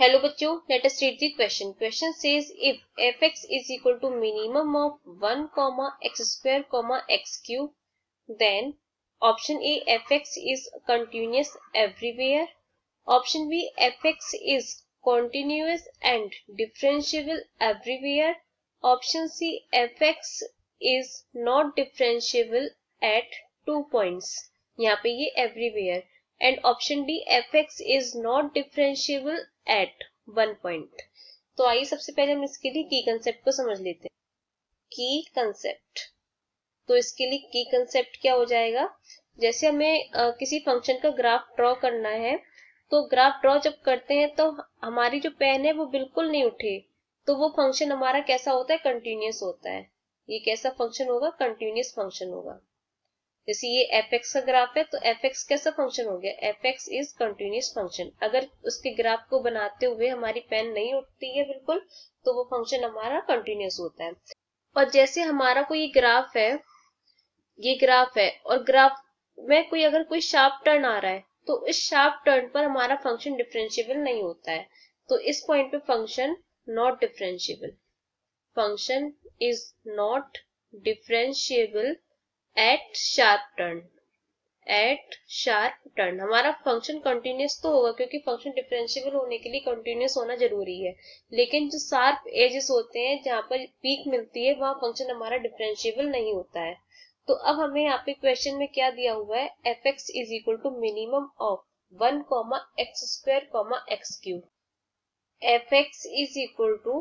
Hello बच्चों let us read the question question says if f x is equal to minimum of one comma x square comma x cube then option A f x is continuous everywhere option B f x is continuous and differentiable everywhere option C f x is not differentiable at two point यहाँ पे ये everywhere and option D f x is not differentiable at one point तो आइए सबसे पहले हम इसके लिए की कंसेप्ट को समझ लेते हैं की कंसेप्ट तो इसके लिए की कंसेप्ट क्या हो जाएगा जैसे हमें आ, किसी फंक्शन का ग्राफ ड्रॉ करना है तो ग्राफ ड्रॉ जब करते हैं तो हमारी जो पेन है वो बिल्कुल नहीं उठे तो वो फंक्शन हमारा कैसा होता है कंटिन्यूस होता है ये कैसा फंक्शन होगा कंटिन्यूस फंक्शन होगा जैसे ये एफ एक्स का ग्राफ है तो एफ एक्स कैसा फंक्शन हो गया f x is continuous function अगर उसके ग्राफ को बनाते हुए हमारी पेन नहीं उठती है बिल्कुल तो वो फंक्शन हमारा कंटिन्यूस होता है और जैसे हमारा कोई ग्राफ है ये ग्राफ है और ग्राफ में कोई अगर कोई शार्प टर्न आ रहा है तो इस शार्प टर्न पर हमारा फंक्शन डिफरेंशिएबल नहीं होता है तो इस पॉइंट पे function not differentiable function is not differentiable at sharp turn at sharp turn हमारा फंक्शन कंटिन्यूस तो होगा क्योंकि फंक्शन डिफरेंशियबल होने के लिए कंटिन्यूस होना जरूरी है लेकिन जो शार्प एजेस होते हैं जहां पर पीक मिलती है वहां फंक्शन हमारा डिफरेंशियबल नहीं होता है तो अब हमें यहाँ पे क्वेश्चन में क्या दिया हुआ है f x is equal to minimum of one comma x square comma x cube f x is equal to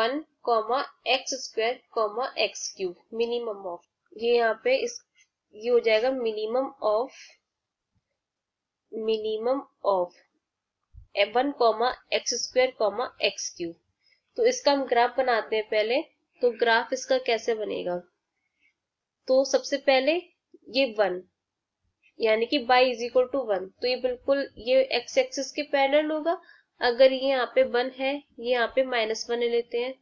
one comma x square comma x cube minimum of ये यहाँ पे इस ये हो जाएगा minimum of minimum of one comma x square comma x cube तो इसका हम ग्राफ बनाते हैं पहले तो ग्राफ इसका कैसे बनेगा तो सबसे पहले ये वन यानी कि y is equal to one तो ये बिल्कुल ये एक्स एक्सिस के पैरेलल होगा अगर ये यहाँ पे वन है ये यहाँ पे माइनस वन लेते हैं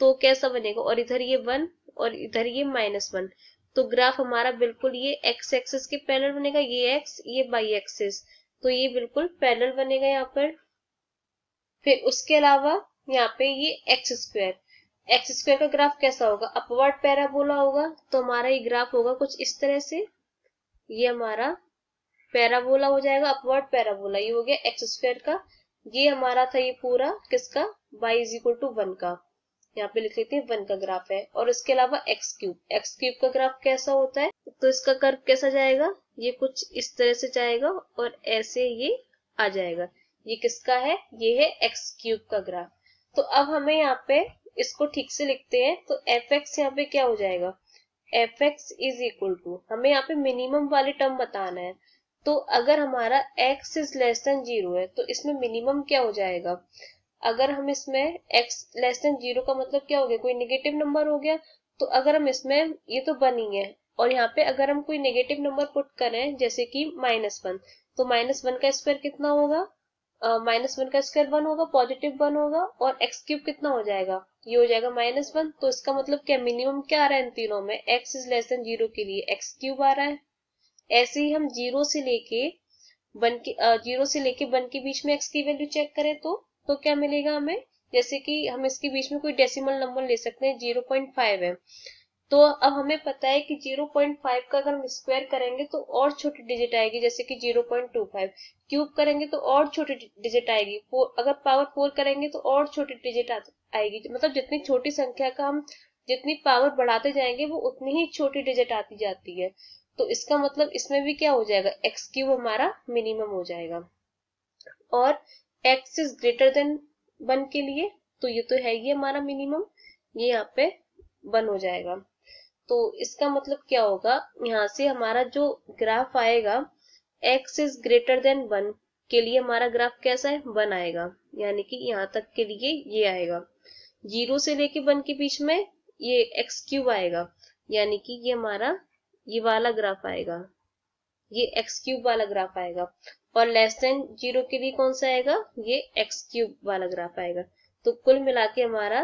तो कैसा बनेगा और इधर ये वन और इधर ये माइनस वन तो ग्राफ हमारा बिल्कुल ये एक्स एक्सिस के पैनल बनेगा ये एक्स ये बाई एक्सिस तो ये बिल्कुल पैनल बनेगा यहाँ पर फिर उसके अलावा यहाँ पे ये एक्स स्क्वायर एक्स स्क्वायर का ग्राफ कैसा होगा अपवर्ड पैराबोला होगा तो हमारा ये ग्राफ होगा कुछ इस तरह से ये हमारा पैराबोला हो जाएगा अपवर्ड पैराबोला ये हो गया एक्स स्क्वायर का ये हमारा था ये पूरा किसका y is equal to one का यहाँ पे लिख लेते हैं वन का ग्राफ है और इसके अलावा एक्स क्यूब एक्स क्यूब का ग्राफ कैसा होता है तो इसका कर्व कैसा जाएगा ये कुछ इस तरह से जाएगा और ऐसे ये आ जाएगा ये किसका है ये है एक्स क्यूब का ग्राफ तो अब हमें यहाँ पे इसको ठीक से लिखते हैं तो एफ एक्स यहाँ पे क्या हो जाएगा f x is equal to हमें यहाँ पे मिनिमम वाले टर्म बताना है तो अगर हमारा x is less than zero है तो इसमें मिनिमम क्या हो जाएगा अगर हम इसमें x लेस देन जीरो का मतलब क्या हो गया कोई नेगेटिव नंबर हो गया तो अगर हम इसमें ये तो बन ही है और यहाँ पे अगर हम कोई नेगेटिव नंबर पुट करें जैसे कि माइनस वन तो माइनस वन का स्क्वायर कितना होगा माइनस वन का स्क्वायर वन होगा पॉजिटिव वन होगा और एक्स क्यूब कितना हो जाएगा ये हो जाएगा माइनस वन तो इसका मतलब क्या मिनिमम क्या आ रहा है इन तीनों में x is less than zero के लिए एक्स क्यूब आ रहा है ऐसे ही हम जीरो से लेके वन के जीरो से लेके वन के बीच में एक्स की वैल्यू चेक करें तो तो क्या मिलेगा हमें जैसे कि हम इसके बीच में कोई डेसिमल नंबर ले सकते हैं जीरो पॉइंट फाइव है तो अब हमें पता है कि फाइव का अगर हम स्क्वायर करेंगे तो और छोटी डिजिट आएगी जैसे कि फाइव क्यूब करेंगे तो और छोटी डिजिट आएगी अगर पावर फोर करेंगे तो और छोटी डिजिट आएगी मतलब जितनी छोटी संख्या का हम जितनी पावर बढ़ाते जाएंगे वो उतनी ही छोटी डिजिट आती जाती है तो इसका मतलब इसमें भी क्या हो जाएगा एक्स क्यूब हमारा मिनिमम हो जाएगा और x is greater than one के लिए तो ये तो है ही हमारा मिनिमम ये यहाँ पे वन हो जाएगा तो इसका मतलब क्या होगा यहाँ से हमारा जो ग्राफ आएगा x is greater than one के लिए हमारा ग्राफ कैसा है वन आएगा यानी कि यहाँ तक के लिए ये आएगा जीरो से लेके वन के बीच में ये एक्स क्यूब आएगा यानी कि ये हमारा ये वाला ग्राफ आएगा ये एक्स क्यूब वाला ग्राफ आएगा और लेस देन जीरो के लिए कौन सा आएगा ये एक्स क्यूब वाला ग्राफ आएगा तो कुल मिला के हमारा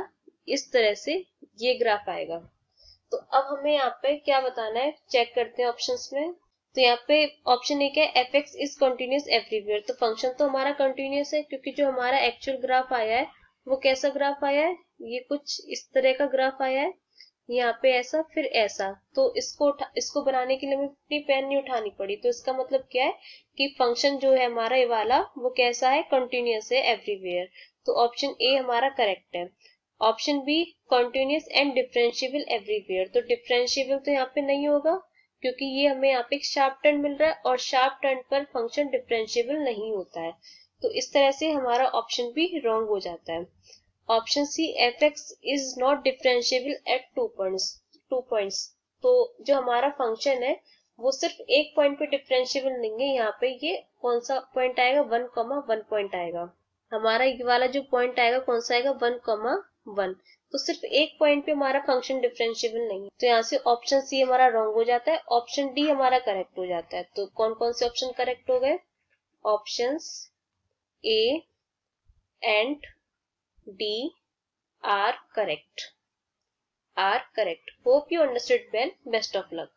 इस तरह से ये ग्राफ आएगा तो अब हमें यहाँ पे क्या बताना है चेक करते हैं ऑप्शंस में तो यहाँ पे ऑप्शन एक है f x is continuous everywhere तो फंक्शन तो हमारा कंटिन्यूस है क्योंकि जो हमारा एक्चुअल ग्राफ आया है वो कैसा ग्राफ आया है ये कुछ इस तरह का ग्राफ आया है यहाँ पे ऐसा फिर ऐसा तो इसको इसको बनाने के लिए हमें अपनी पेन नहीं उठानी पड़ी तो इसका मतलब क्या है कि फंक्शन जो है हमारा ये वाला वो कैसा है कंटिन्यूस है एवरीवेयर तो ऑप्शन ए हमारा करेक्ट है option B continuous and differentiable everywhere तो डिफरेंशियबल तो यहाँ पे नहीं होगा क्योंकि ये हमें यहाँ पे एक शार्प टर्न मिल रहा है और शार्प टर्न पर फंक्शन डिफरेंशियबल नहीं होता है तो इस तरह से हमारा ऑप्शन भी रॉन्ग हो जाता है option C f x is not differentiable at two point two point तो जो हमारा फंक्शन है वो सिर्फ एक पॉइंट पे डिफरेंशियबल नहीं है यहाँ पे ये कौन सा पॉइंट आएगा वन कॉमा वन पॉइंट आएगा हमारा ये वाला जो पॉइंट आएगा कौन सा आएगा वन कॉमा वन तो सिर्फ एक पॉइंट पे हमारा फंक्शन डिफरेंशियबल नहीं है तो यहाँ से ऑप्शन सी हमारा रॉन्ग हो जाता है ऑप्शन डी हमारा करेक्ट हो जाता है तो कौन कौन से ऑप्शन करेक्ट हो गए option A and D are correct. Are correct. Hope you understood well. Best of luck.